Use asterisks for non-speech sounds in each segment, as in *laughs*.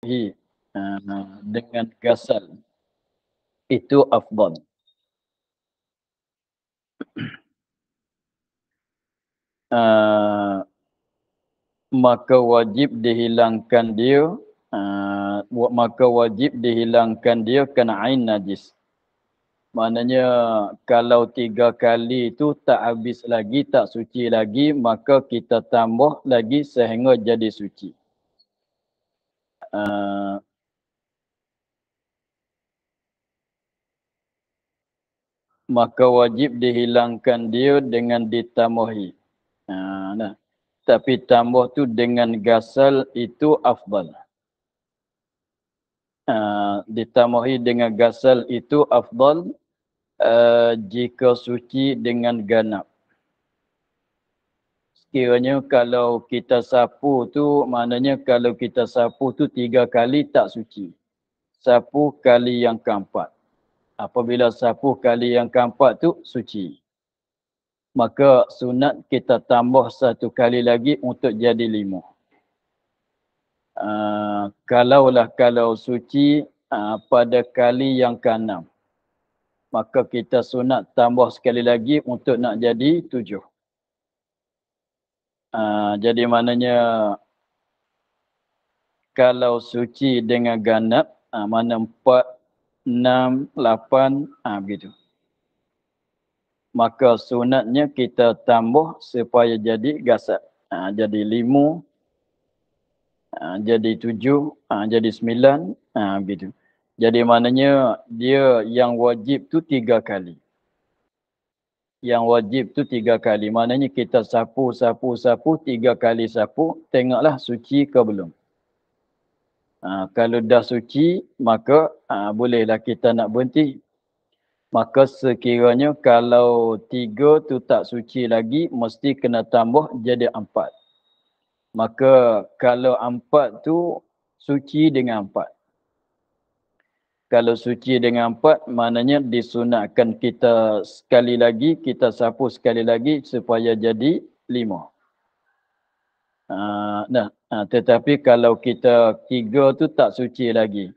lagi uh, dengan gasal itu afdal *clears throat* uh, maka wajib dihilangkan dia uh, maka wajib dihilangkan dia kena ain najis maknanya kalau tiga kali itu tak habis lagi tak suci lagi maka kita tambah lagi sehingga jadi suci Uh, maka wajib dihilangkan dia dengan ditamuhi. Ha, nah. Tapi tambah tu dengan gasal itu afdal. Ha, ditamuhi dengan gasal itu afdal uh, jika suci dengan ganap kiranya kalau kita sapu tu maknanya kalau kita sapu tu tiga kali tak suci. Sapu kali yang keempat. Apabila sapu kali yang keempat tu suci. Maka sunat kita tambah satu kali lagi untuk jadi lima. Uh, kalaulah kalau suci uh, pada kali yang keenam. Maka kita sunat tambah sekali lagi untuk nak jadi tujuh. Ah, jadi maknanya kalau suci dengan ganap uh, ah, mana empat, enam, lapan, ah uh, begitu. Maka sunatnya kita tambah supaya jadi gasat. Uh, ah, jadi lima, uh, jadi tujuh, uh, jadi sembilan, ah uh, begitu. Jadi maknanya dia yang wajib tu tiga kali yang wajib tu tiga kali. Maknanya kita sapu, sapu, sapu, tiga kali sapu, tengoklah suci ke belum. Ha, kalau dah suci, maka ha, bolehlah kita nak berhenti. Maka sekiranya kalau tiga tu tak suci lagi, mesti kena tambah jadi empat. Maka kalau empat tu suci dengan empat kalau suci dengan empat maknanya disunatkan kita sekali lagi kita sapu sekali lagi supaya jadi lima ah, nah ah, tetapi kalau kita tiga tu tak suci lagi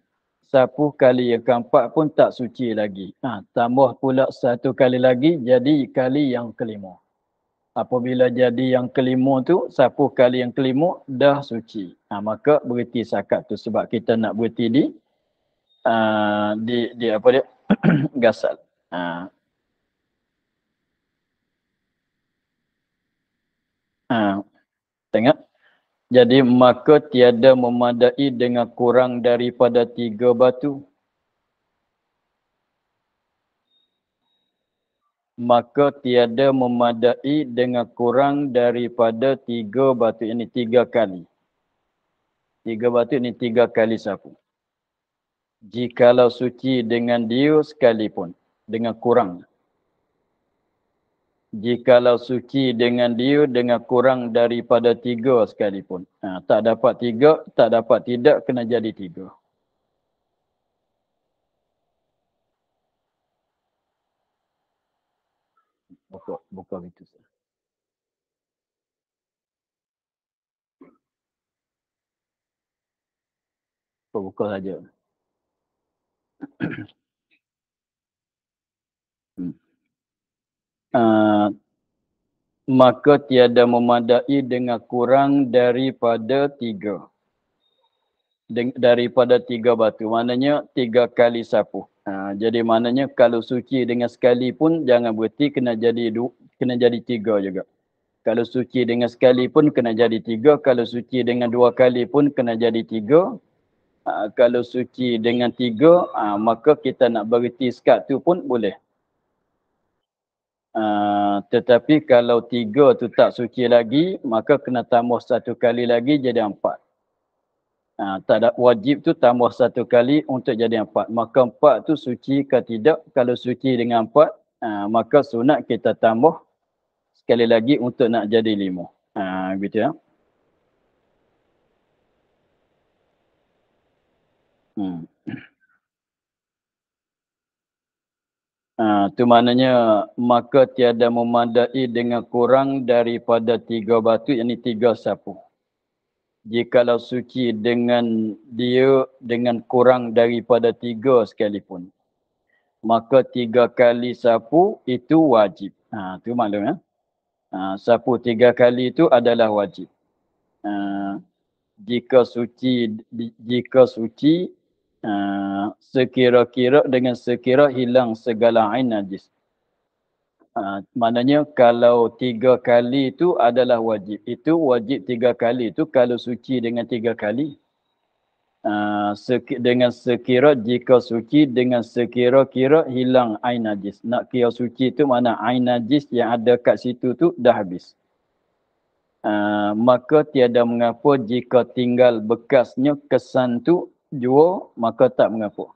sapu kali yang keempat pun tak suci lagi ha, tambah pula satu kali lagi jadi kali yang kelima apabila jadi yang kelima tu sapu kali yang kelima dah suci ha, maka berhenti sakat tu sebab kita nak berhenti di uh, di di apa dia *clears throat* gasal. Uh. Uh. Tengok. Jadi maka tiada memadai dengan kurang daripada tiga batu. Maka tiada memadai dengan kurang daripada tiga batu. Ini tiga kali. Tiga batu ini tiga kali sapu jikalau suci dengan dia sekalipun dengan kurang jikalau suci dengan dia dengan kurang daripada tiga sekalipun ha, tak dapat tiga tak dapat tidak kena jadi tiga buka buka itu saja. buka saja uh, maka tiada memadai dengan kurang daripada tiga Den, daripada tiga batu maknanya tiga kali sapu uh, jadi maknanya kalau suci dengan sekali pun jangan berhenti kena jadi du, kena jadi tiga juga kalau suci dengan sekali pun kena jadi tiga kalau suci dengan dua kali pun kena jadi tiga Ah, kalau suci dengan tiga ha, maka kita nak berhenti sekat tu pun boleh ha, tetapi kalau tiga tu tak suci lagi maka kena tambah satu kali lagi jadi empat ha, tak ada wajib tu tambah satu kali untuk jadi empat maka empat tu suci ke tidak kalau suci dengan empat ha, maka sunat kita tambah sekali lagi untuk nak jadi lima ha, gitu ya Hmm. Ha, tu maknanya maka tiada memadai dengan kurang daripada tiga batu yang ini tiga sapu. Jikalau suci dengan dia dengan kurang daripada tiga sekalipun. Maka tiga kali sapu itu wajib. Ha, tu maklum Ha, sapu tiga kali itu adalah wajib. Ha, jika suci jika suci Ah, sekira-kira dengan sekira hilang segala ain najis. Uh, maknanya kalau tiga kali itu adalah wajib. Itu wajib tiga kali itu kalau suci dengan tiga kali. Uh, seki, dengan sekira jika suci dengan sekira-kira hilang ain najis. Nak kira suci itu mana ain najis yang ada kat situ tu dah habis. Uh, maka tiada mengapa jika tinggal bekasnya kesan tu jua maka tak mengapa.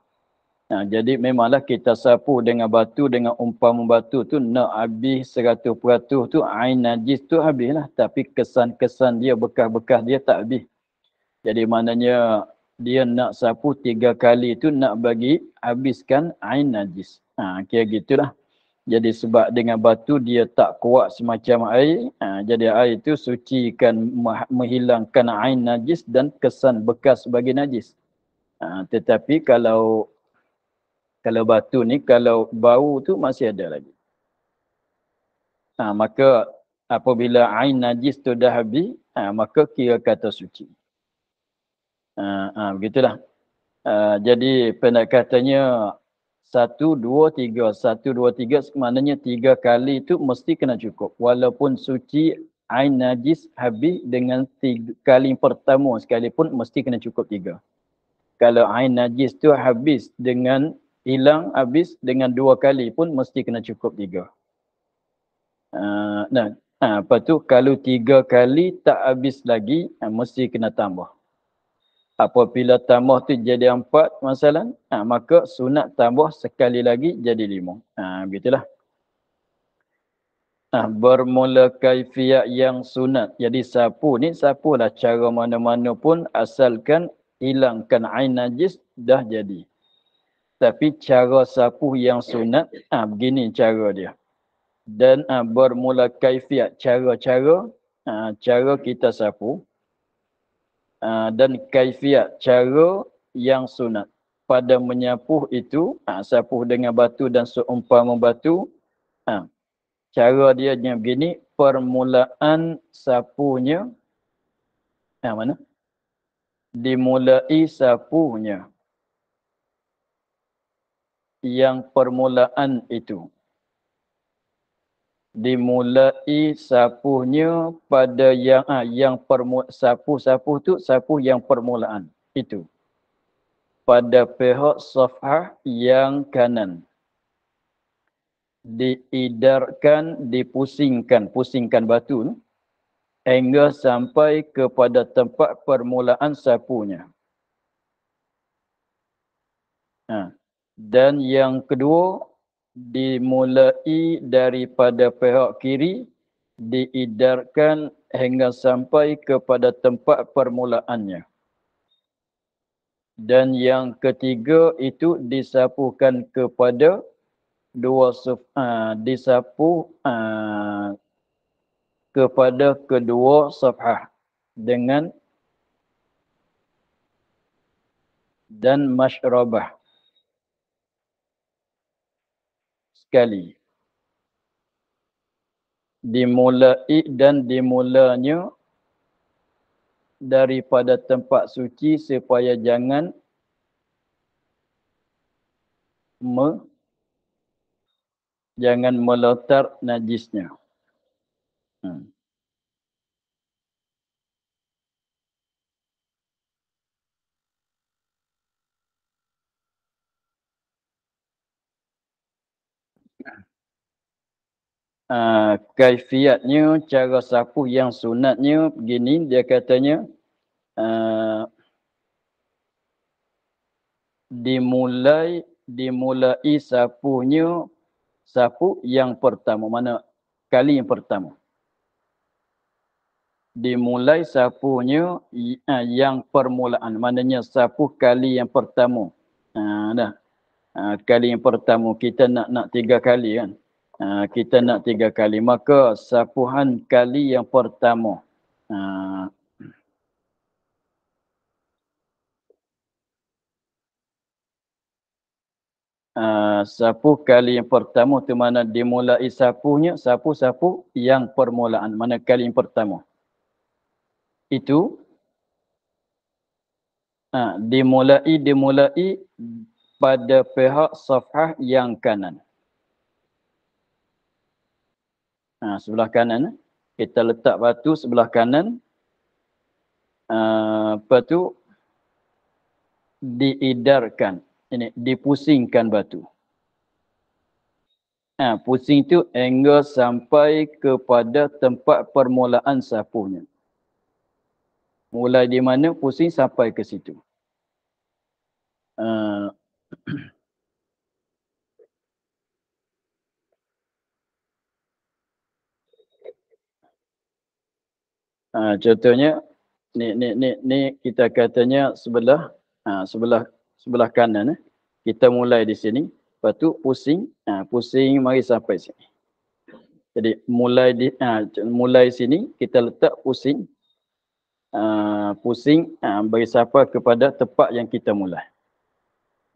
Ha, nah, jadi memanglah kita sapu dengan batu dengan umpama batu tu nak habis seratus peratus tu ain najis tu habislah tapi kesan-kesan dia bekas-bekas dia tak habis. Jadi maknanya dia nak sapu tiga kali tu nak bagi habiskan ain najis. Ha, kira gitulah. Jadi sebab dengan batu dia tak kuat semacam air. Ha, jadi air itu sucikan, menghilangkan ain najis dan kesan bekas bagi najis. Ha, tetapi kalau kalau batu ni kalau bau tu masih ada lagi. Ha, maka apabila ain najis tu dah habis, ha, maka kira kata suci. Ha, ha, begitulah. Ha, jadi katanya satu, dua, tiga. Satu, dua, tiga maknanya tiga kali itu mesti kena cukup. Walaupun suci ain najis habis dengan tiga, kali pertama sekalipun mesti kena cukup tiga kalau ain najis tu habis dengan hilang habis dengan dua kali pun mesti kena cukup tiga. Uh, nah, ha, apa tu kalau tiga kali tak habis lagi ha, mesti kena tambah. Apabila tambah tu jadi empat masalah, ha, maka sunat tambah sekali lagi jadi lima. Ha, begitulah. Ha, bermula kaifiat yang sunat. Jadi sapu ni sapulah cara mana-mana pun asalkan hilangkan ain najis dah jadi. Tapi cara sapu yang sunat, ha, begini cara dia. Dan ha, bermula kaifiat cara-cara, ha, cara kita sapu. Ha, dan kaifiat cara yang sunat. Pada menyapu itu, ha, sapu dengan batu dan seumpama batu. Ha, cara dia begini, permulaan sapunya. Ha, mana? dimulai sapunya yang permulaan itu dimulai sapunya pada yang ah, yang permu, sapu sapu tu sapu yang permulaan itu pada pihak safah yang kanan diidarkan dipusingkan pusingkan batu tu hingga sampai kepada tempat permulaan sapunya. Ha. Dan yang kedua, dimulai daripada pihak kiri, diidarkan hingga sampai kepada tempat permulaannya. Dan yang ketiga itu disapukan kepada dua uh, ha, disapu uh, ha, kepada kedua safhah dengan dan masyrabah sekali dimulai dan dimulanya daripada tempat suci supaya jangan me, jangan meletar najisnya Uh, kaifiatnya, cara sapu yang sunatnya begini dia katanya uh, dimulai dimulai sapunya sapu yang pertama mana kali yang pertama dimulai sapunya ha, yang permulaan maknanya sapu kali yang pertama ha, dah ha, kali yang pertama kita nak nak tiga kali kan ha, kita nak tiga kali maka sapuhan kali yang pertama ha, Uh, ha, sapu kali yang pertama tu mana dimulai sapunya sapu-sapu yang permulaan mana kali yang pertama itu ha, dimulai dimulai pada pihak safhah yang kanan. Ha, sebelah kanan kita letak batu sebelah kanan. Ha, batu diidarkan ini dipusingkan batu. Ha, pusing itu angle sampai kepada tempat permulaan sapunya mulai di mana pusing sampai ke situ. Uh, uh, *clears throat* contohnya ni ni ni ni kita katanya sebelah uh, sebelah sebelah kanan eh. kita mulai di sini lepas tu pusing uh, pusing mari sampai sini. Jadi mulai di uh, mulai sini kita letak pusing Ah, pusing uh, bagi siapa kepada tempat yang kita mula.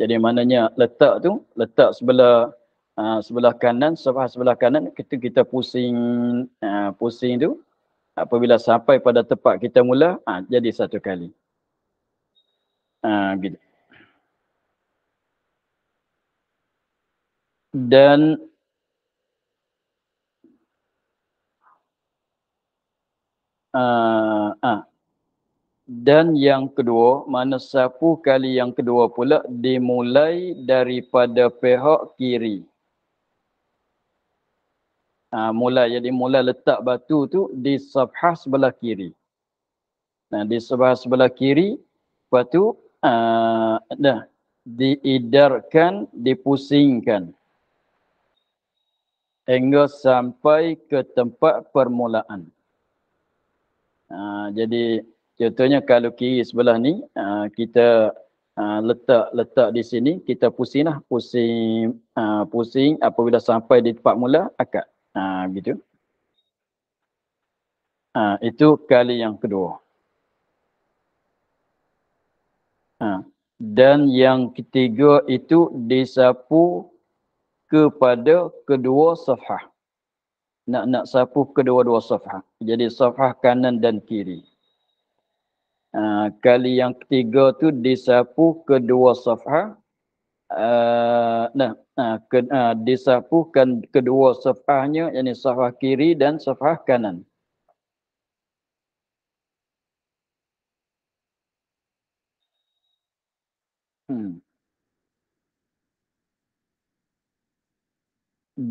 Jadi maknanya letak tu letak sebelah uh, sebelah kanan sebelah sebelah kanan kita kita pusing uh, pusing tu apabila sampai pada tempat kita mula uh, jadi satu kali. Ah uh, Dan uh, uh, dan yang kedua, mana sapu kali yang kedua pula dimulai daripada pihak kiri. Ha, mulai, jadi mulai letak batu tu di sabah sebelah kiri. Nah, di sebelah sebelah kiri, lepas tu uh, dah diidarkan, dipusingkan. Hingga sampai ke tempat permulaan. Uh, jadi Contohnya kalau kiri sebelah ni ah, kita ah, letak letak di sini kita pusing lah pusing ah, pusing apabila sampai di tempat mula akad ha, gitu. Ha, itu kali yang kedua. Ha, dan yang ketiga itu disapu kepada kedua safah. Nak nak sapu kedua-dua safah. Jadi safah kanan dan kiri. Ah, kali yang ketiga tu disapu kedua safha uh, ah, nah uh, ke, uh, disapukan kedua safahnya yakni safah kiri dan safah kanan hmm.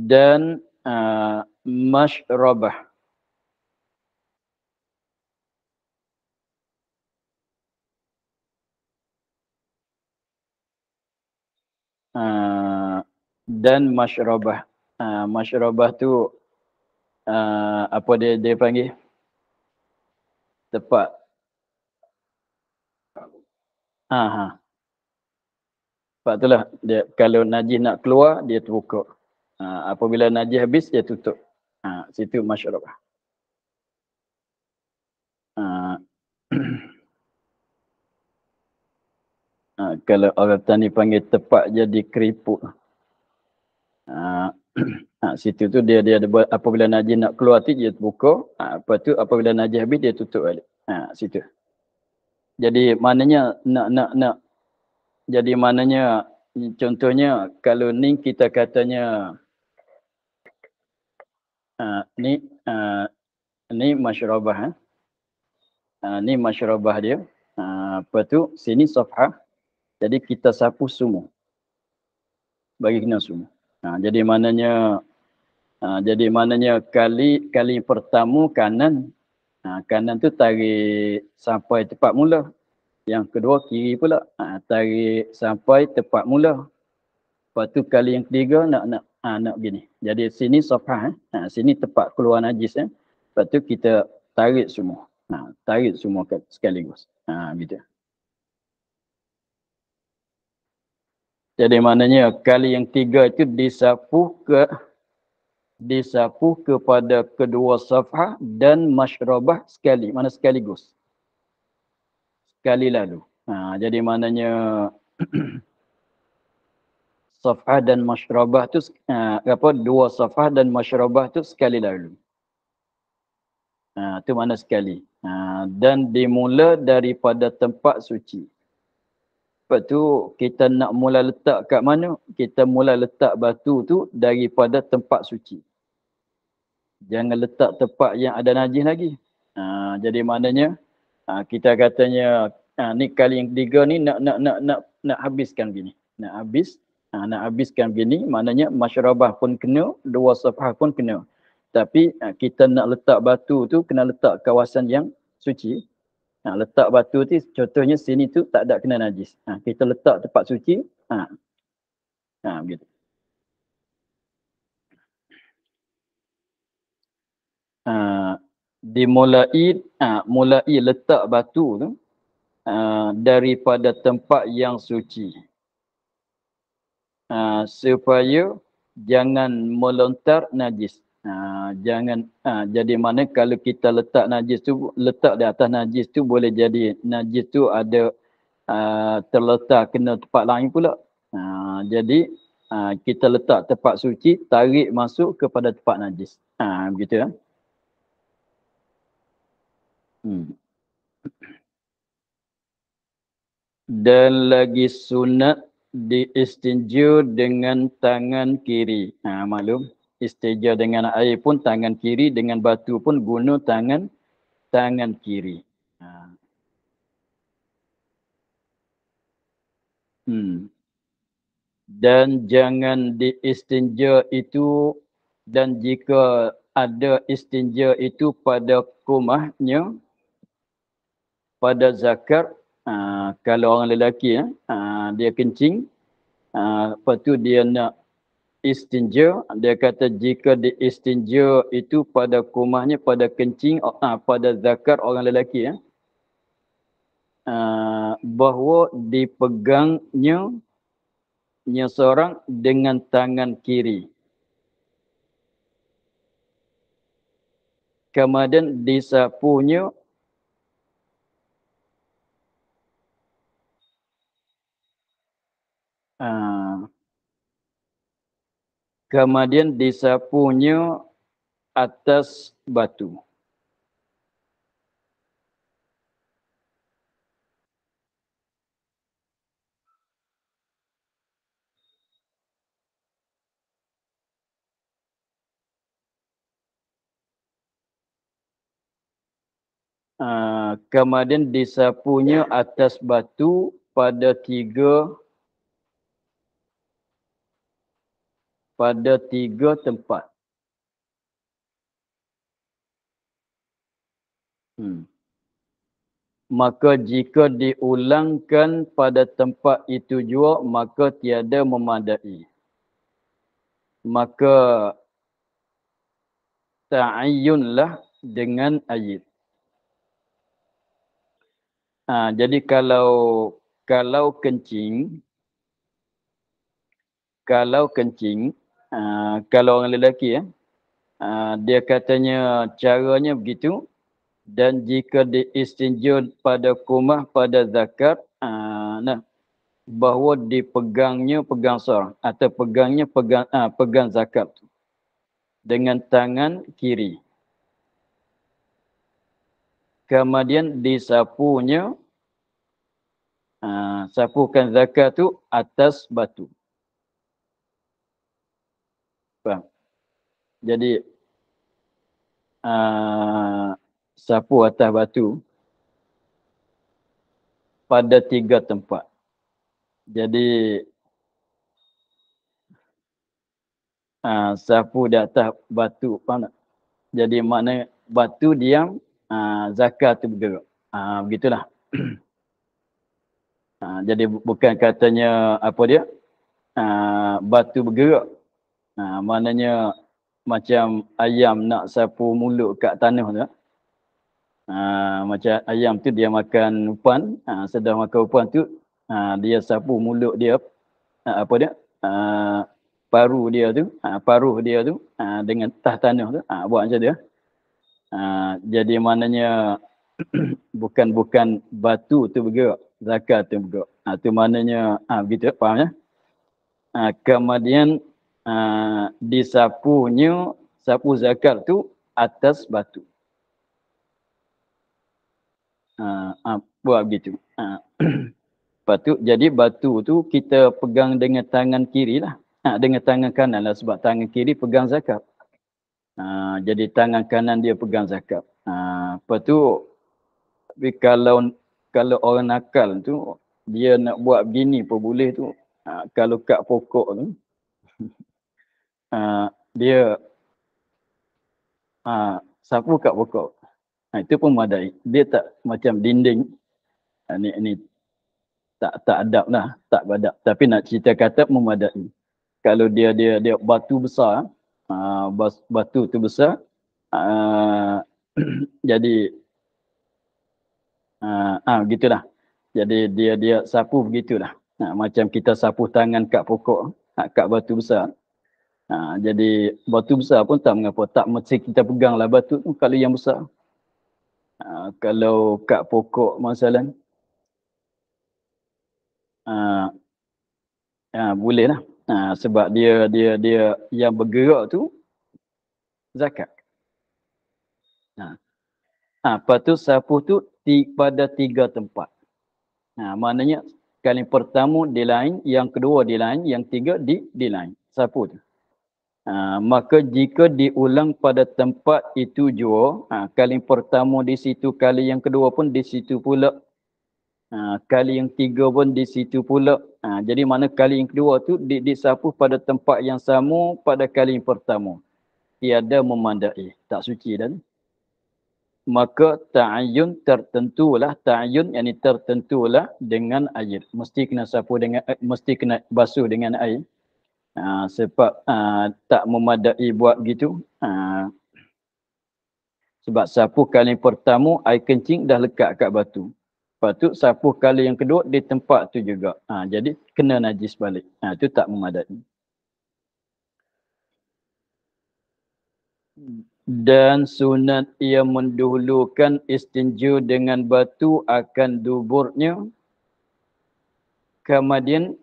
dan uh, masyrabah Ah, dan masyrabah. Uh, ah, masyrabah tu uh, apa dia dia panggil? Tepat. Aha. Sebab itulah dia kalau najis nak keluar dia terbuka. Uh, apabila najis habis dia tutup. uh, situ masyarakat. Ha, kalau orang tani panggil tepat jadi keriput. Ha, *clears throat* ha, situ tu dia dia buat apabila najis nak keluar tu dia buka. Ha, apa tu apabila najis habis dia tutup balik. Ha, situ. Jadi maknanya nak nak nak. Jadi maknanya contohnya kalau ni kita katanya ha, ni ha, ni masyarabah. Ha? Ha, ni masyarabah dia. Ha, apa tu sini sofah. Jadi kita sapu semua. Bagi kena semua. Ha, jadi mananya, ha, jadi mananya kali kali pertama kanan ha, kanan tu tarik sampai tempat mula. Yang kedua kiri pula ha, tarik sampai tempat mula. Lepas tu kali yang ketiga nak nak ha, nak gini. Jadi sini sofa eh. Ha, sini tempat keluar najis eh. Lepas tu kita tarik semua. Ha, tarik semua sekaligus. Ha, gitu. Jadi maknanya kali yang tiga itu disapu ke disapu kepada kedua safha dan masyrabah sekali. Mana sekaligus. Sekali lalu. Ha, jadi maknanya *clears throat* safha dan masyrabah tu uh, apa dua safha dan masyrabah tu sekali lalu. Ha, tu mana sekali. Ha, dan dimula daripada tempat suci. Sebab tu kita nak mula letak kat mana? Kita mula letak batu tu daripada tempat suci. Jangan letak tempat yang ada najis lagi. Ha, jadi maknanya ha, kita katanya ha, ni kali yang ketiga ni nak nak nak nak nak habiskan gini. Nak habis ha, nak habiskan gini maknanya masyarabah pun kena, dua safah pun kena. Tapi ha, kita nak letak batu tu kena letak kawasan yang suci. Ha, letak batu tu contohnya sini tu tak ada kena najis. Ha, kita letak tempat suci. Ha. Ha, begitu. Ha, dimulai ha, mulai letak batu tu ha, daripada tempat yang suci. Ha, supaya jangan melontar najis. Ha, jangan ha, jadi mana kalau kita letak najis tu letak di atas najis tu boleh jadi najis tu ada ha, terletak kena tempat lain pula. Ha, jadi ha, kita letak tempat suci tarik masuk kepada tempat najis. Ha, begitu ya. Hmm. Dan lagi sunat diistinju dengan tangan kiri. Ha, maklum istiga dengan air pun tangan kiri dengan batu pun guna tangan tangan kiri. Ha. Hmm. Dan jangan diistinja itu dan jika ada istinja itu pada kumahnya pada zakar aa, ha, kalau orang lelaki ya ha, aa, ha, dia kencing aa, lepas tu dia nak istinja dia kata jika diistinja itu pada kumahnya pada kencing ah, pada zakar orang lelaki ya ah, bahawa dipegangnya nya seorang dengan tangan kiri kemudian disapunya ah, kemudian disapunya atas batu. Uh, kemudian disapunya atas batu pada tiga pada tiga tempat. Hmm. Maka jika diulangkan pada tempat itu juga, maka tiada memadai. Maka taayunlah dengan ayat. Ha, jadi kalau kalau kencing kalau kencing Ah, kalau orang lelaki ya. uh, dia katanya caranya begitu dan jika diistinja pada kumah pada zakat uh, nah bahawa dipegangnya pegang sor atau pegangnya pegang uh, pegang zakat dengan tangan kiri kemudian disapunya uh, sapukan zakat tu atas batu Faham? Jadi uh, sapu atas batu pada tiga tempat. Jadi uh, sapu di atas batu faham Jadi makna batu diam uh, zakar tu bergerak. Uh, begitulah. Uh, *clears throat* jadi bukan katanya apa dia uh, batu bergerak Ha, maknanya macam ayam nak sapu mulut kat tanah tu. Ha, macam ayam tu dia makan upan, ha, sedang makan upan tu ha, dia sapu mulut dia ha, apa dia? Ha, paru dia tu, ha, paruh dia tu ha, dengan tah tanah tu ha, buat macam dia. Ya. Ha, jadi maknanya bukan-bukan *clears throat* batu tu bergerak, zakat tu bergerak. Ha, tu maknanya ha, begitu faham ya? Ha, kemudian uh, disapunya sapu zakar tu atas batu. Uh, uh, buat begitu. *clears throat* Patut uh. jadi batu tu kita pegang dengan tangan kiri lah. Uh, dengan tangan kanan lah sebab tangan kiri pegang zakat. Uh, jadi tangan kanan dia pegang zakat. Uh, lepas tu kalau kalau orang nakal tu dia nak buat begini pun boleh tu. Uh, kalau kat pokok tu *laughs* uh, dia uh, ah, sapu kat pokok. Ha, itu pun madai. Dia tak macam dinding. Ha, ni, ni tak tak adab lah. Tak badak. Tapi nak cerita kata memadai. Kalau dia dia dia batu besar. Ha, batu tu besar. Ha, *clears throat* jadi. Ha, ha, gitulah. Jadi dia dia sapu begitulah. Ha, macam kita sapu tangan kat pokok. Ha, kat batu besar. Ha, jadi batu besar pun tak mengapa. Tak mesti kita pegang lah batu tu kalau yang besar. Ha, kalau kat pokok masalah ha, ha, boleh lah. Ha, sebab dia dia dia yang bergerak tu zakat. Ha. Ha, lepas tu sapu tu di, pada tiga tempat. Ha, maknanya kali pertama di lain, yang kedua di lain, yang tiga di di lain. Sapu tu. Ha, maka jika diulang pada tempat itu jua, ha, kali pertama di situ, kali yang kedua pun di situ pula. Ha, kali yang tiga pun di situ pula. Ha, jadi mana kali yang kedua tu di, disapu pada tempat yang sama pada kali yang pertama. Tiada memandai. Tak suci dan maka ta'ayun tertentulah ta'ayun yang ini tertentulah dengan air mesti kena sapu dengan eh, mesti kena basuh dengan air Ah, sebab uh, tak memadai buat gitu aa, ah. sebab sapu kali pertama air kencing dah lekat kat batu lepas tu sapu kali yang kedua di tempat tu juga aa, jadi kena najis balik aa, tu tak memadai dan sunat ia mendulukan istinju dengan batu akan duburnya kemudian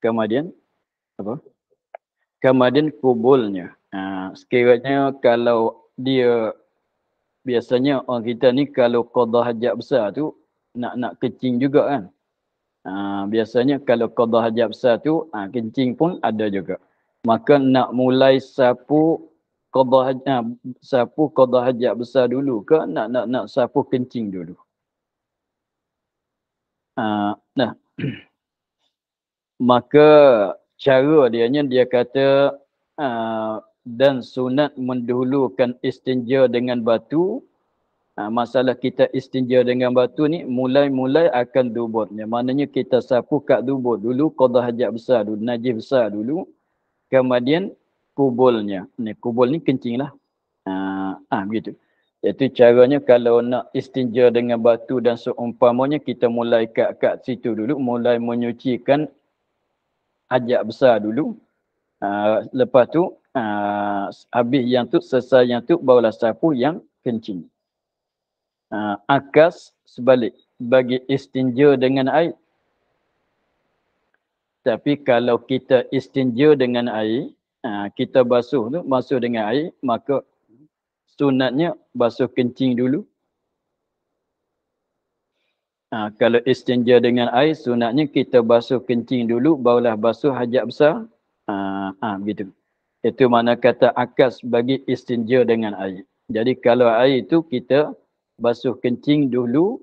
kemudian apa kemudian kubulnya ha, sekiranya kalau dia biasanya orang kita ni kalau qada hajat besar tu nak nak kencing juga kan ha, biasanya kalau qada hajat besar tu ha, kencing pun ada juga maka nak mulai sapu qada ha, sapu qada hajat besar dulu ke nak nak nak sapu kencing dulu ha, nah *clears throat* maka cara dia nya dia kata uh, dan sunat mendahulukan istinja dengan batu uh, masalah kita istinja dengan batu ni mulai-mulai akan duburnya maknanya kita sapu kat dubur dulu qada hajat besar dulu najis besar dulu kemudian kubulnya ni kubul ni kencing lah uh, ah begitu Iaitu caranya kalau nak istinja dengan batu dan seumpamanya kita mulai kat, kat situ dulu mulai menyucikan ajak besar dulu. Uh, lepas tu uh, habis yang tu selesai yang tu barulah sapu yang kencing. Uh, akas sebalik bagi istinja dengan air. Tapi kalau kita istinja dengan air, uh, kita basuh tu basuh dengan air maka sunatnya basuh kencing dulu. Uh, Ha, kalau istinja dengan air, sunatnya kita basuh kencing dulu, barulah basuh hajat besar. Ah, ha, ha, begitu. Itu mana kata akas bagi istinja dengan air. Jadi kalau air itu kita basuh kencing dulu,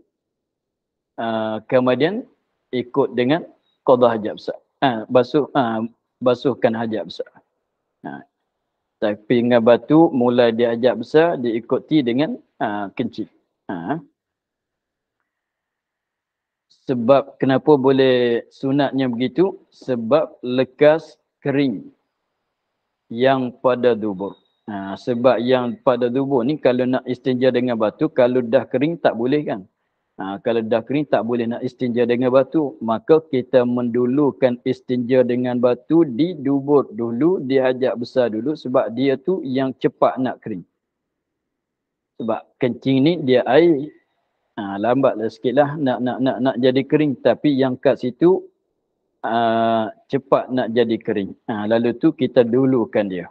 ha, kemudian ikut dengan kodah hajat besar. Ha, basuh, ha, basuhkan hajat besar. Ha. Tapi dengan batu, mulai dia hajat besar, diikuti dengan ha, kencing. Ha sebab kenapa boleh sunatnya begitu sebab lekas kering yang pada dubur ha, sebab yang pada dubur ni kalau nak istinja dengan batu kalau dah kering tak boleh kan ha, kalau dah kering tak boleh nak istinja dengan batu maka kita mendulukan istinja dengan batu di dubur dulu dihajak besar dulu sebab dia tu yang cepat nak kering sebab kencing ni dia air ha, lambatlah sikit lah nak, nak, nak, nak jadi kering tapi yang kat situ ha, cepat nak jadi kering. Ha, lalu tu kita dulukan dia.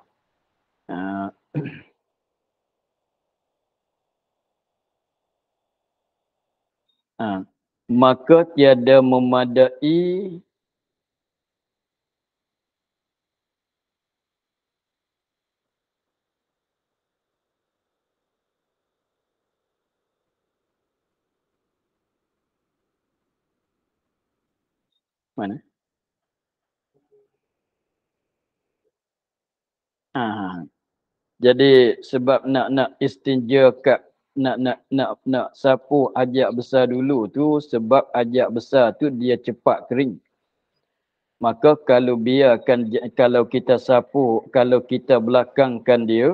Ha. Ha. Maka tiada memadai Mana? Ah, ah, ah. Jadi sebab nak nak istinja kat nak nak nak nak sapu ajak besar dulu tu sebab ajak besar tu dia cepat kering. Maka kalau biarkan kalau kita sapu kalau kita belakangkan dia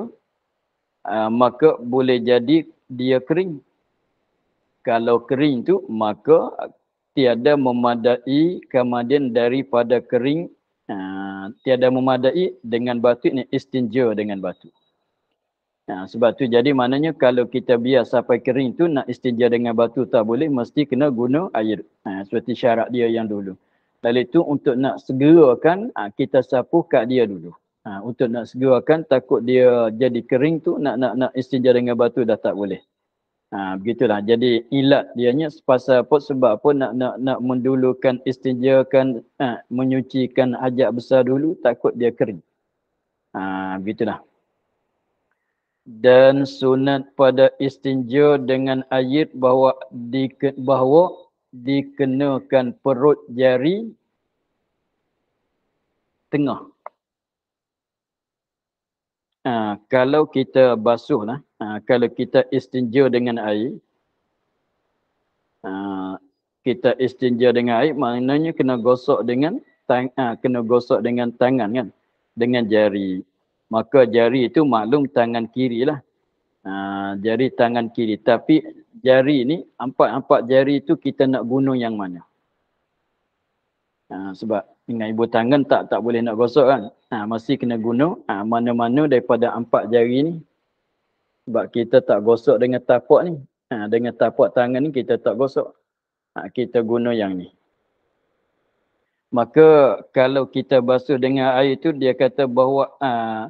aa, ah, maka boleh jadi dia kering. Kalau kering tu maka tiada memadai kemudian daripada kering uh, tiada memadai dengan batu ni istinja dengan batu Ha, sebab tu jadi maknanya kalau kita biar sampai kering tu nak istinja dengan batu tak boleh mesti kena guna air ha, seperti syarat dia yang dulu lalu itu untuk nak segerakan ha, kita sapu kat dia dulu ha, untuk nak segerakan takut dia jadi kering tu nak nak nak istinja dengan batu dah tak boleh Ha, begitulah. Jadi ilat dia ni sepasal pun sebab pun nak nak nak mendulukan istinjakan ha, menyucikan ajak besar dulu takut dia kering. Ha, begitulah. Dan sunat pada istinja dengan air bahawa di bahawa dikenakan perut jari tengah. Ha, kalau kita basuh lah, Ha, kalau kita istinja dengan air ha, kita istinja dengan air maknanya kena gosok dengan tang, ha, kena gosok dengan tangan kan dengan jari maka jari itu maklum tangan kiri lah jari tangan kiri tapi jari ni empat-empat jari itu kita nak gunung yang mana sebab dengan ibu tangan tak tak boleh nak gosok kan ha, masih kena gunung. ha, mana-mana daripada empat jari ni sebab kita tak gosok dengan tapak ni. Ha, dengan tapak tangan ni kita tak gosok. Ha, kita guna yang ni. Maka kalau kita basuh dengan air tu dia kata bahawa ha,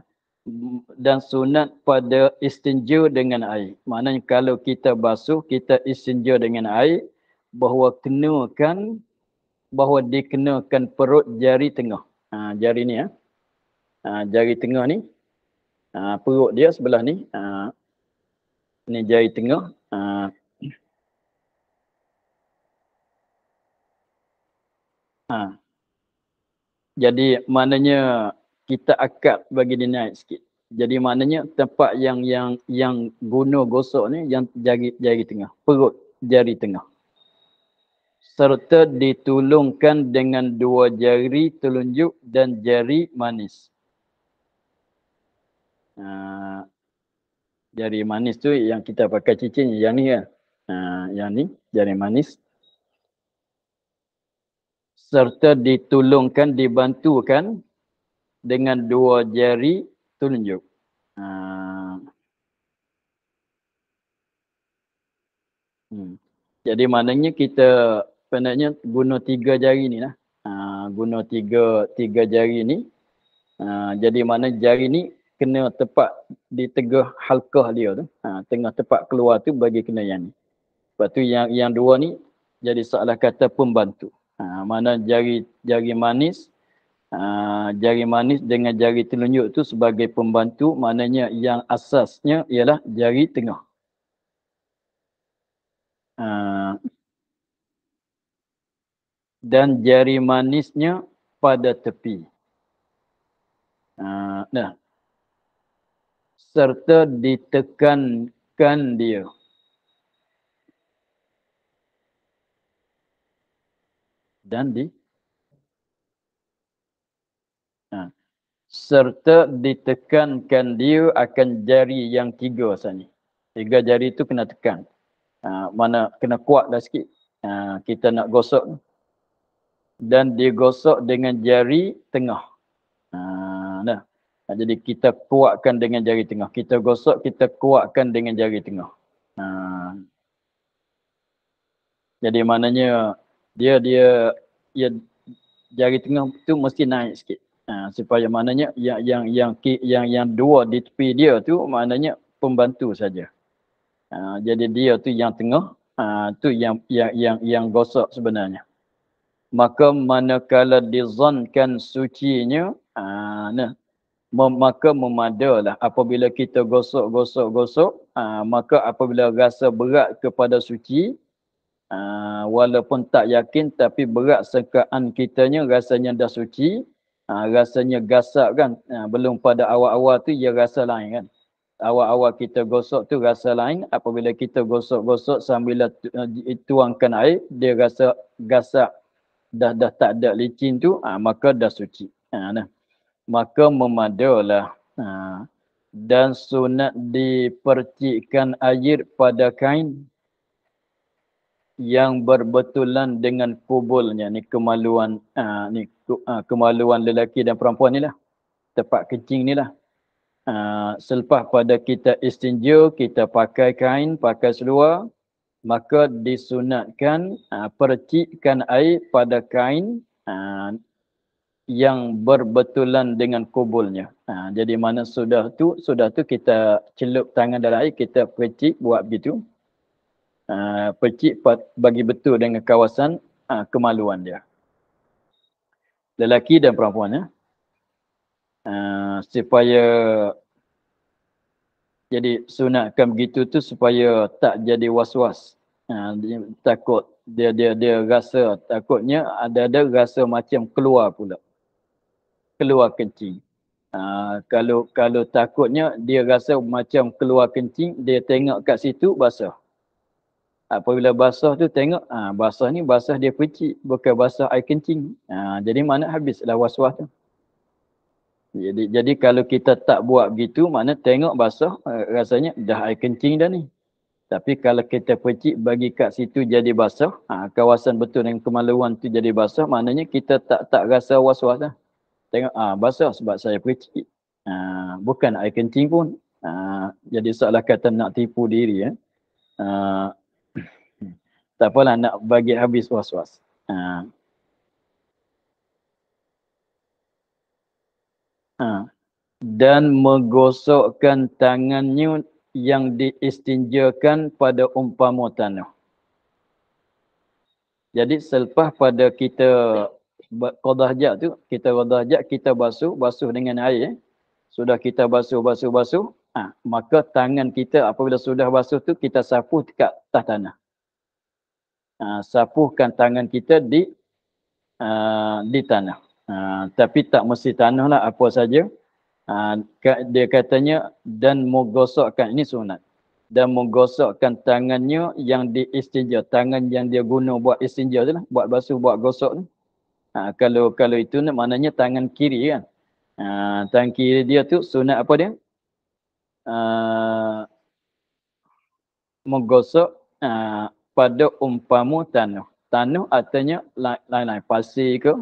dan sunat pada istinja dengan air. Maknanya kalau kita basuh, kita istinja dengan air bahawa kenakan bahawa dikenakan perut jari tengah. Ha, jari ni ya. Ha. Ha, jari tengah ni. Ha, perut dia sebelah ni. Ha, Nijai Tengah. Uh. Uh. Jadi maknanya kita akad bagi dia naik sikit. Jadi maknanya tempat yang yang yang guna gosok ni yang jari jari tengah, perut jari tengah. Serta ditulungkan dengan dua jari telunjuk dan jari manis. Uh jari manis tu yang kita pakai cincin yang ni kan. Ha, yang ni jari manis. Serta ditolongkan, dibantukan dengan dua jari tunjuk. Ha. Hmm. Jadi maknanya kita pendeknya guna tiga jari ni lah. Ha, guna tiga, tiga jari ni. Ha, jadi mana jari ni kena tepat di tengah halkah dia tu. Ha, tengah tepat keluar tu bagi kena yang ni. Sebab tu yang, yang dua ni jadi salah kata pembantu. Ha, mana jari jari manis ha, jari manis dengan jari telunjuk tu sebagai pembantu maknanya yang asasnya ialah jari tengah. Ha, dan jari manisnya pada tepi. Ha, nah, serta ditekankan dia. Dan di ha. serta ditekankan dia akan jari yang tiga sini. Tiga jari itu kena tekan. Ha. mana kena kuat dah sikit. Ha. kita nak gosok dan digosok dengan jari tengah. Ha. Ha, jadi kita kuatkan dengan jari tengah. Kita gosok, kita kuatkan dengan jari tengah. Ha. Jadi maknanya dia dia ya jari tengah tu mesti naik sikit. Ha, supaya maknanya yang yang yang yang yang dua di tepi dia tu maknanya pembantu saja. Ha, jadi dia tu yang tengah ha, tu yang yang yang yang gosok sebenarnya. Maka manakala dizankan sucinya ha, nah, maka memadalah apabila kita gosok-gosok-gosok ha, maka apabila rasa berat kepada suci ha, walaupun tak yakin tapi berat sekaan kitanya rasanya dah suci ha, rasanya gasak kan ha, belum pada awal-awal tu ia rasa lain kan awal-awal kita gosok tu rasa lain apabila kita gosok-gosok sambil lah tu, ha, tuangkan air dia rasa gasak dah dah tak ada licin tu ha, maka dah suci ha, nah maka memadalah ha. dan sunat dipercikkan air pada kain yang berbetulan dengan kubulnya ni kemaluan ha, ni ha, kemaluan lelaki dan perempuan ni lah tempat kencing ni lah ha, selepas pada kita istinja kita pakai kain pakai seluar maka disunatkan ha, percikkan air pada kain ha, yang berbetulan dengan kubulnya. Ha, jadi mana sudah tu, sudah tu kita celup tangan dalam air, kita percik buat begitu. Ha, percik bagi betul dengan kawasan ha, kemaluan dia. Lelaki dan perempuan ya. Ha, supaya jadi sunatkan begitu tu supaya tak jadi was-was. Ha, dia, takut dia dia dia rasa takutnya ada ada rasa macam keluar pula keluar kencing. Uh, kalau kalau takutnya dia rasa macam keluar kencing, dia tengok kat situ basah. Ah, apabila basah tu tengok, uh, basah ni basah dia kecil, bukan basah air kencing. Uh, jadi mana habislah waswas tu. Jadi, jadi kalau kita tak buat begitu, mana tengok basah uh, rasanya dah air kencing dah ni. Tapi kalau kita pecik bagi kat situ jadi basah, ha, kawasan betul dengan kemaluan tu jadi basah, maknanya kita tak tak rasa was-was lah tengok ah basah sebab saya percik. Ah, bukan air kencing pun. Ah jadi seolah kata nak tipu diri ya. Ah *clears throat* tak apalah nak bagi habis was-was. Ah. Ah. dan menggosokkan tangannya yang diistinjakan pada umpama tanah. Jadi selepas pada kita qadah hajat tu kita qadah hajat kita basuh basuh dengan air eh. sudah kita basuh basuh basuh ha, maka tangan kita apabila sudah basuh tu kita sapu dekat tah tanah ha, sapuhkan tangan kita di uh, di tanah ha, tapi tak mesti tanah lah apa saja ha, dia katanya dan menggosokkan ini sunat dan menggosokkan tangannya yang di istinja. tangan yang dia guna buat istinja tu lah buat basuh buat gosok tu Ha, kalau kalau itu nak maknanya tangan kiri kan. Ha, tangan kiri dia tu sunat apa dia? Ha, menggosok ha, pada umpamu tanah. Tanah artinya lain-lain. Pasir ke,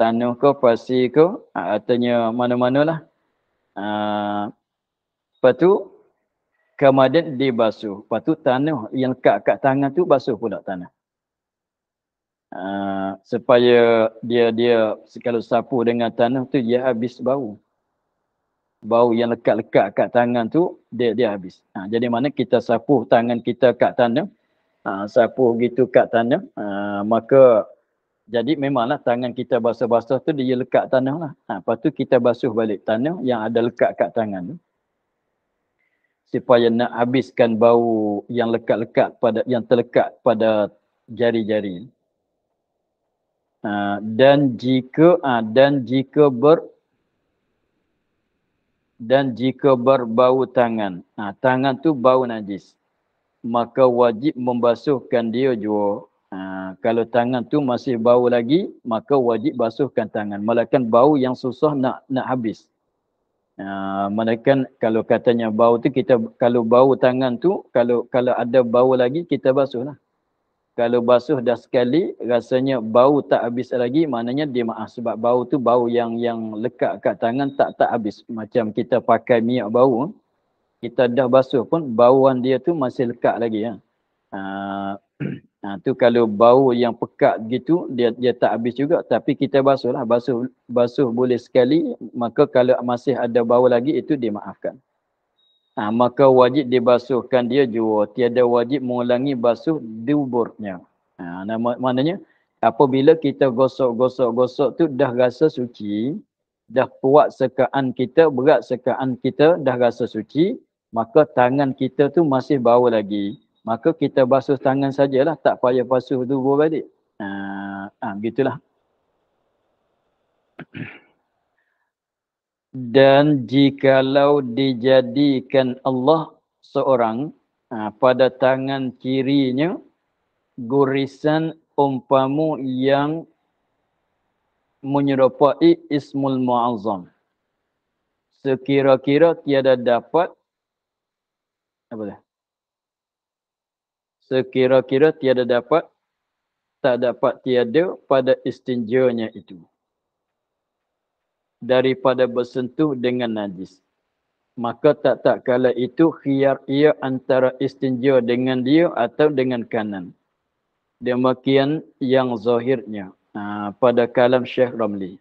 tanah ke, pasir ke, ha, artinya mana-mana lah. Ha, lepas tu, kemudian dibasuh. Lepas tu tanah yang kat, kat tangan tu basuh pula tanah. Ah, supaya dia dia kalau sapu dengan tanah tu dia habis bau bau yang lekat-lekat kat tangan tu dia dia habis. Ha, jadi mana kita sapu tangan kita kat tanah, ha, ah, sapu gitu kat tanah, ha, maka jadi memanglah tangan kita basah-basah tu dia lekat tanah lah. Ha, lepas tu kita basuh balik tanah yang ada lekat kat tangan tu. Supaya nak habiskan bau yang lekat-lekat pada yang terlekat pada jari-jari. Ni. Ah, dan jika uh, dan jika ber dan jika berbau tangan uh, tangan tu bau najis maka wajib membasuhkan dia jua uh, kalau tangan tu masih bau lagi maka wajib basuhkan tangan malakan bau yang susah nak nak habis Uh, manakan kalau katanya bau tu kita kalau bau tangan tu kalau kalau ada bau lagi kita basuhlah kalau basuh dah sekali rasanya bau tak habis lagi maknanya dia maaf ah, sebab bau tu bau yang yang lekat kat tangan tak tak habis macam kita pakai minyak bau kita dah basuh pun bauan dia tu masih lekat lagi ya. Ha, *clears throat* tu kalau bau yang pekat gitu dia dia tak habis juga tapi kita basuh lah basuh basuh boleh sekali maka kalau masih ada bau lagi itu dia maafkan ha, maka wajib dibasuhkan dia jua tiada wajib mengulangi basuh duburnya ha, ah, nama maknanya apabila kita gosok-gosok-gosok tu dah rasa suci dah kuat sekaan kita berat sekaan kita dah rasa suci maka tangan kita tu masih bau lagi maka kita basuh tangan sajalah tak payah basuh tubuh balik ha, ha gitulah dan jikalau dijadikan Allah seorang ha, pada tangan kirinya gurisan umpamu yang menyerupai ismul muazzam sekira-kira tiada dapat apa dah sekira-kira tiada dapat tak dapat tiada pada istinjanya itu daripada bersentuh dengan najis. Maka tak tak kala itu khiyar ia antara istinja dengan dia atau dengan kanan. Demikian yang zahirnya ha, pada kalam Syekh Ramli.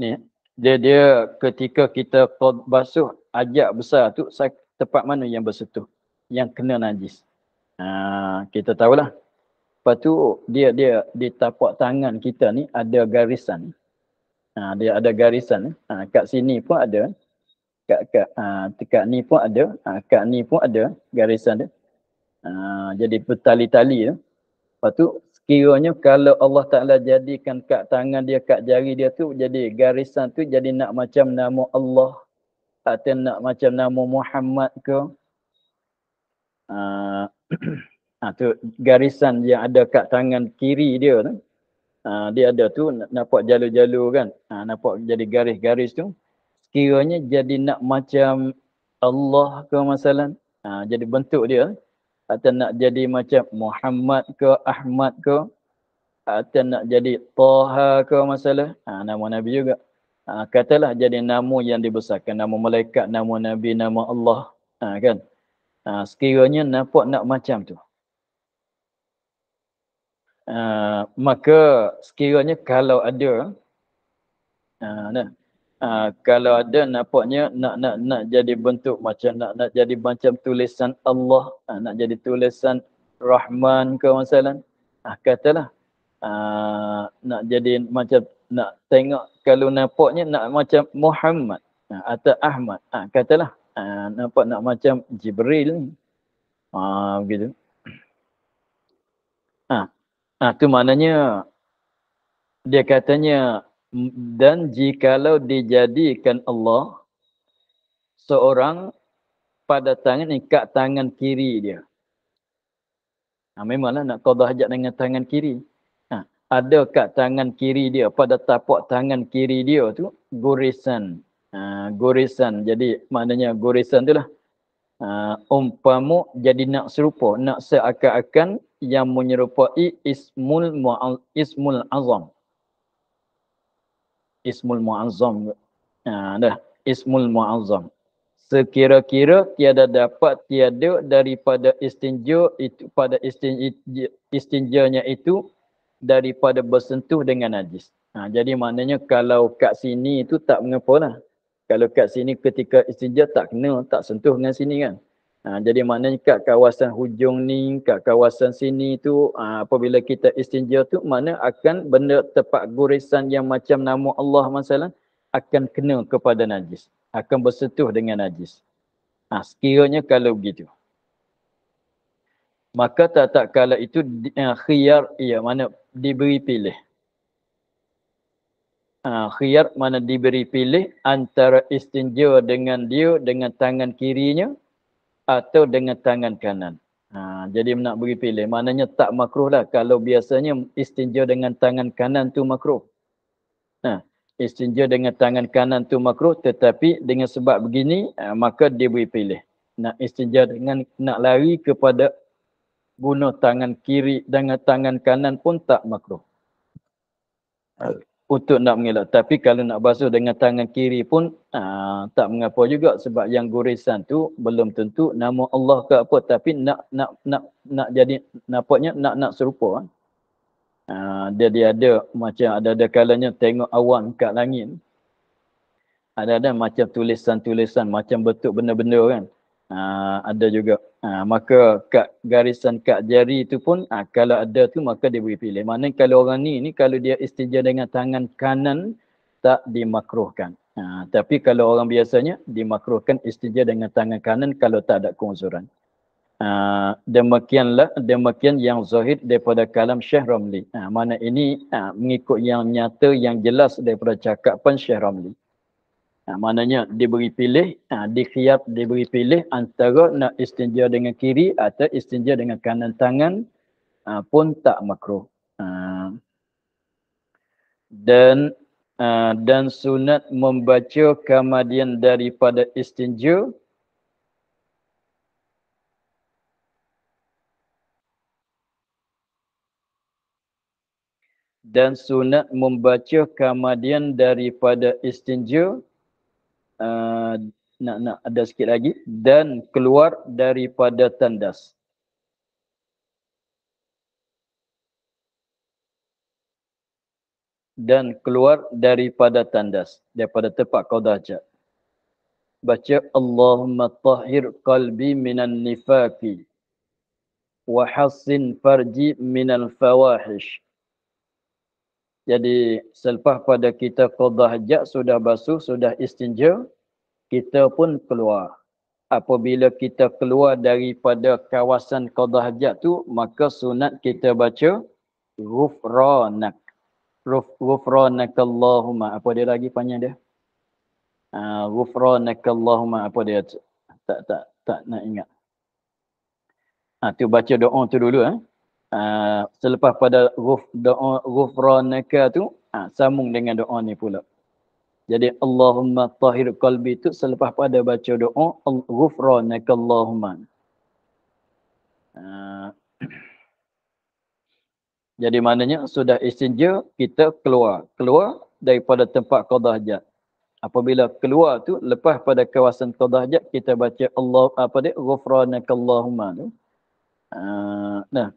Ni, dia, dia ketika kita basuh ajak besar tu tepat mana yang bersentuh yang kena najis. Ha, kita tahulah Lepas tu dia dia di tapak tangan kita ni ada garisan. Ha, dia ada garisan. Ha, kat sini pun ada. Kat, kat, ha, kat ni pun ada. Ha, kat ni pun ada garisan dia. Ha, jadi bertali-tali. Ya. Lepas tu sekiranya kalau Allah Ta'ala jadikan kat tangan dia, kat jari dia tu jadi garisan tu jadi nak macam nama Allah atau nak macam nama Muhammad ke. Uh, *clears throat* ha, tu garisan yang ada kat tangan kiri dia tu ha, dia ada tu nampak jalur-jalur kan ha, nampak jadi garis-garis tu sekiranya jadi nak macam Allah ke masalah ha, jadi bentuk dia atau nak jadi macam Muhammad ke Ahmad ke atau nak jadi Taha ke masalah ha, nama Nabi juga ha, katalah jadi nama yang dibesarkan nama malaikat nama Nabi nama Allah ha, kan ha, sekiranya nampak nak macam tu Ah, maka sekiranya kalau ada uh, nah, uh, kalau ada nampaknya nak nak nak jadi bentuk macam nak nak jadi macam tulisan Allah uh, nak jadi tulisan Rahman ke masalah uh, katalah uh, nak jadi macam nak tengok kalau nampaknya nak macam Muhammad uh, atau Ahmad uh, katalah uh, nampak nak macam Jibril ah uh, begitu ah uh. Ah tu maknanya dia katanya dan jikalau dijadikan Allah seorang pada tangan ikat tangan kiri dia. Ha, memanglah nak kau hajat dengan tangan kiri. Ha, ada kat tangan kiri dia pada tapak tangan kiri dia tu goresan. Ha, goresan jadi maknanya goresan tu lah uh, umpamu jadi nak serupa nak seakan-akan yang menyerupai ismul mu'al ismul azam ismul mu'azzam uh, ah, dah ismul mu'azzam sekira-kira tiada dapat tiada daripada istinja itu pada istinja istinjanya itu daripada bersentuh dengan najis. Ha, jadi maknanya kalau kat sini itu tak mengapa lah kalau kat sini ketika istinja tak kena, tak sentuh dengan sini kan. Ha, jadi maknanya kat kawasan hujung ni, kat kawasan sini tu ha, apabila kita istinja tu mana akan benda tempat goresan yang macam nama Allah masalah akan kena kepada najis. Akan bersentuh dengan najis. Ha, sekiranya kalau begitu. Maka tak tak kala itu ha, khiyar ia ya, mana diberi pilih uh, khiyar mana diberi pilih antara istinja dengan dia dengan tangan kirinya atau dengan tangan kanan. Uh, jadi nak beri pilih. Maknanya tak makruh lah kalau biasanya istinja dengan tangan kanan tu makruh. Nah, istinja dengan tangan kanan tu makruh tetapi dengan sebab begini uh, maka dia beri pilih. Nak istinja dengan nak lari kepada guna tangan kiri dengan tangan kanan pun tak makruh. Okay untuk nak mengelak. Tapi kalau nak basuh dengan tangan kiri pun aa, ah, tak mengapa juga sebab yang goresan tu belum tentu nama Allah ke apa tapi nak nak nak nak jadi nampaknya nak nak serupa. Aa, ah, dia dia ada macam ada ada kalanya tengok awan kat langit. Ada ada macam tulisan-tulisan macam bentuk benda-benda kan. Ah, ada juga ha, maka kat garisan kat jari tu pun ha, kalau ada tu maka dia boleh pilih mana kalau orang ni ni kalau dia istinja dengan tangan kanan tak dimakruhkan ha, tapi kalau orang biasanya dimakruhkan istinja dengan tangan kanan kalau tak ada keuzuran ha, demikianlah demikian yang zahid daripada kalam Syekh Ramli ha, mana ini ha, mengikut yang nyata yang jelas daripada cakapan Syekh Ramli Ha, maknanya dia beri pilih, ha, dia siap dia beri pilih antara nak istinja dengan kiri atau istinja dengan kanan tangan ha, pun tak makruh. Ha, dan ha, dan sunat membaca kemudian daripada istinja dan sunat membaca kemudian daripada istinja uh, nak nak ada sikit lagi dan keluar daripada tandas. Dan keluar daripada tandas, daripada tempat kau dajat. Baca Allahumma tahhir qalbi minan nifaki wa hassin farji minal fawahish. Jadi selepas pada kita qadha hajat sudah basuh, sudah istinja, kita pun keluar. Apabila kita keluar daripada kawasan qadha hajat tu, maka sunat kita baca ghufranak. Ghufranak Allahumma. Apa dia lagi panjang dia? Uh, ah, ghufranak Allahumma. Apa dia? Tak, tak, tak nak ingat. Ha, tu baca doa tu dulu. Eh? Ah, selepas pada ruf doa ghufranaka tu uh, sambung dengan doa ni pula jadi Allahumma tahir qalbi tu selepas pada baca doa ghufranaka Allahumma uh, jadi maknanya sudah istinja kita keluar keluar daripada tempat qada hajat apabila keluar tu lepas pada kawasan qada hajat kita baca Allah apa dia ghufranaka Allahumma tu uh, nah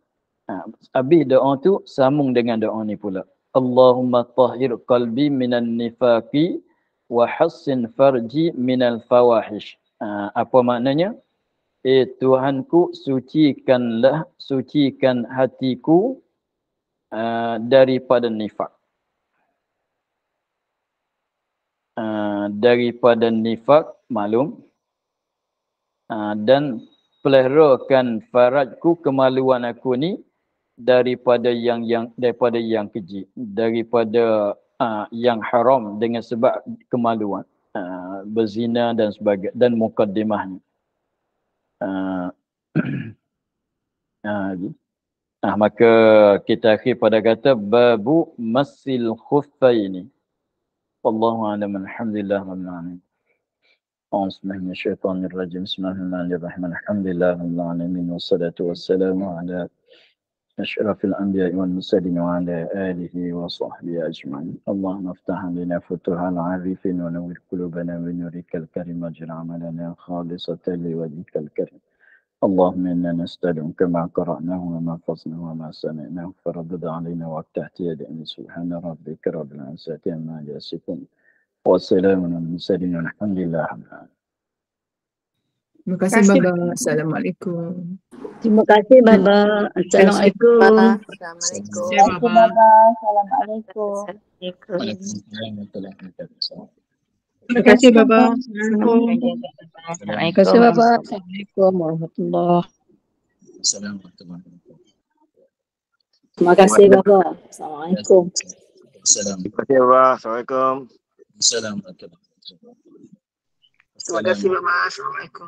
Ha, habis doa tu sambung dengan doa ni pula. Allahumma tahhir qalbi minan nifaqi wa hassin farji minal fawahish. Ha, apa maknanya? Eh Tuhanku sucikanlah, sucikan hatiku uh, daripada nifak. Uh, ha, daripada nifak, malum. Uh, dan pelerakan farajku, kemaluan aku ni daripada yang yang daripada yang keji daripada uh, yang haram dengan sebab kemaluan uh, berzina dan sebagainya dan mukaddimahnya uh, Nah, maka kita akhir pada kata babu masil khuffaini. Wallahu a'lam alhamdulillah rabbil alamin. أعوذ بالله من الشيطان الرجيم بسم الله الرحمن الرحيم الحمد لله أشرف الأنبياء والمرسلين وعلى آله وصحبه أجمعين اللهم افتح لنا فتوح العارفين ونور قلوبنا بنورك الكريم واجعل عملنا خالصة لوجهك الكريم اللهم إنا نستعينك ما قرأناه وما حفظناه وما سمعناه فردد علينا وقت احتياجنا سبحان ربك رب العزة عما يصفون والسلام على المرسلين والحمد لله رب العالمين Terima kasih Bapak. Assalamualaikum. Terima kasih Baba. Assalamualaikum. Assalamualaikum. Assalamualaikum. Terima kasih Baba. Assalamualaikum. Terima kasih Baba. Assalamualaikum warahmatullahi Terima kasih Baba. Assalamualaikum. Terima kasih Baba. Assalamualaikum. Assalamualaikum. Terima kasih Baba. Assalamualaikum.